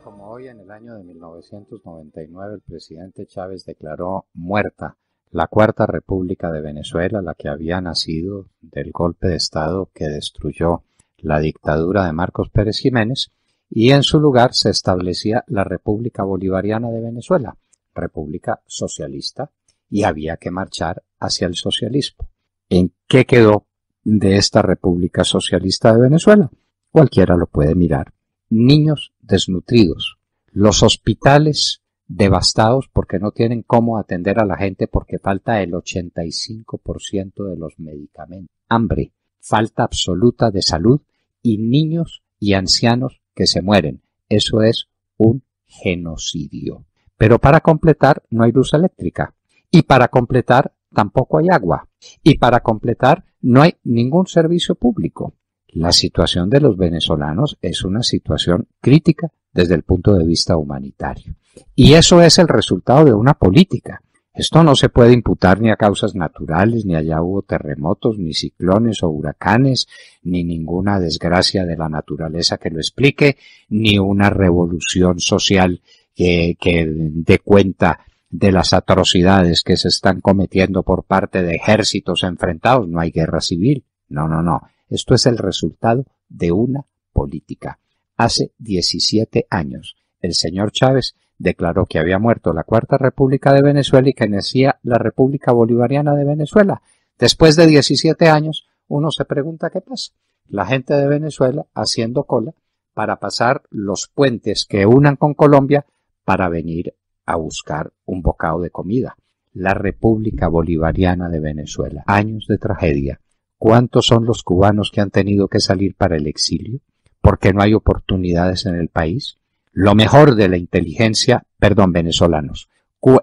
como hoy, en el año de 1999, el presidente Chávez declaró muerta la Cuarta República de Venezuela, la que había nacido del golpe de Estado que destruyó la dictadura de Marcos Pérez Jiménez, y en su lugar se establecía la República Bolivariana de Venezuela, República Socialista, y había que marchar hacia el socialismo. ¿En qué quedó de esta República Socialista de Venezuela? Cualquiera lo puede mirar. Niños desnutridos, los hospitales devastados porque no tienen cómo atender a la gente porque falta el 85% de los medicamentos, hambre, falta absoluta de salud y niños y ancianos que se mueren. Eso es un genocidio. Pero para completar no hay luz eléctrica y para completar tampoco hay agua y para completar no hay ningún servicio público. La situación de los venezolanos es una situación crítica desde el punto de vista humanitario. Y eso es el resultado de una política. Esto no se puede imputar ni a causas naturales, ni allá hubo terremotos, ni ciclones o huracanes, ni ninguna desgracia de la naturaleza que lo explique, ni una revolución social que, que dé cuenta de las atrocidades que se están cometiendo por parte de ejércitos enfrentados. No hay guerra civil. No, no, no. Esto es el resultado de una política. Hace 17 años, el señor Chávez declaró que había muerto la Cuarta República de Venezuela y que nacía la República Bolivariana de Venezuela. Después de 17 años, uno se pregunta qué pasa. La gente de Venezuela haciendo cola para pasar los puentes que unan con Colombia para venir a buscar un bocado de comida. La República Bolivariana de Venezuela. Años de tragedia. ¿Cuántos son los cubanos que han tenido que salir para el exilio? Porque no hay oportunidades en el país. Lo mejor de la inteligencia, perdón, venezolanos.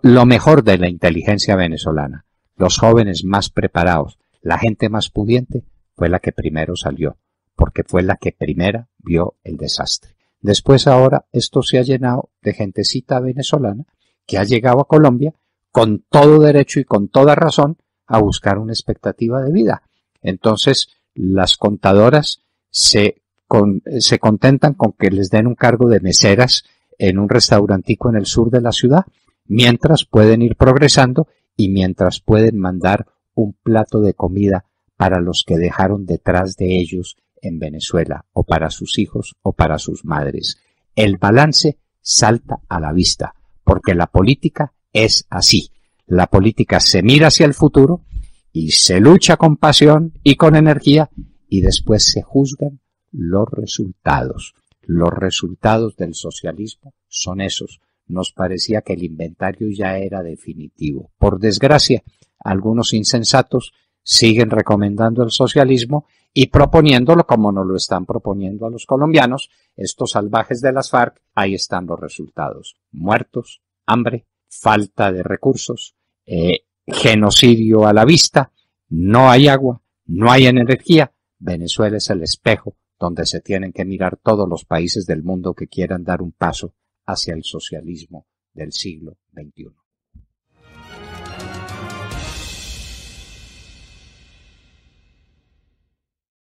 Lo mejor de la inteligencia venezolana, los jóvenes más preparados, la gente más pudiente, fue la que primero salió, porque fue la que primera vio el desastre. Después ahora esto se ha llenado de gentecita venezolana que ha llegado a Colombia con todo derecho y con toda razón a buscar una expectativa de vida. Entonces, las contadoras se, contentan con que les den un cargo de meseras en un restaurantico en el sur de la ciudad, mientras pueden ir progresando y mientras pueden mandar un plato de comida para los que dejaron detrás de ellos en Venezuela, o para sus hijos, o para sus madres. El balance salta a la vista, porque la política es así. La política se mira hacia el futuro, y se lucha con pasión y con energía y después se juzgan los resultados. Los resultados del socialismo son esos. Nos parecía que el inventario ya era definitivo. Por desgracia, algunos insensatos siguen recomendando el socialismo y proponiéndolo como nos lo están proponiendo a los colombianos, estos salvajes de las FARC, ahí están los resultados. Muertos, hambre, falta de recursos, eh, genocidio a la vista, no hay agua, no hay energía. Venezuela es el espejo donde se tienen que mirar todos los países del mundo que quieran dar un paso hacia el socialismo del siglo XXI.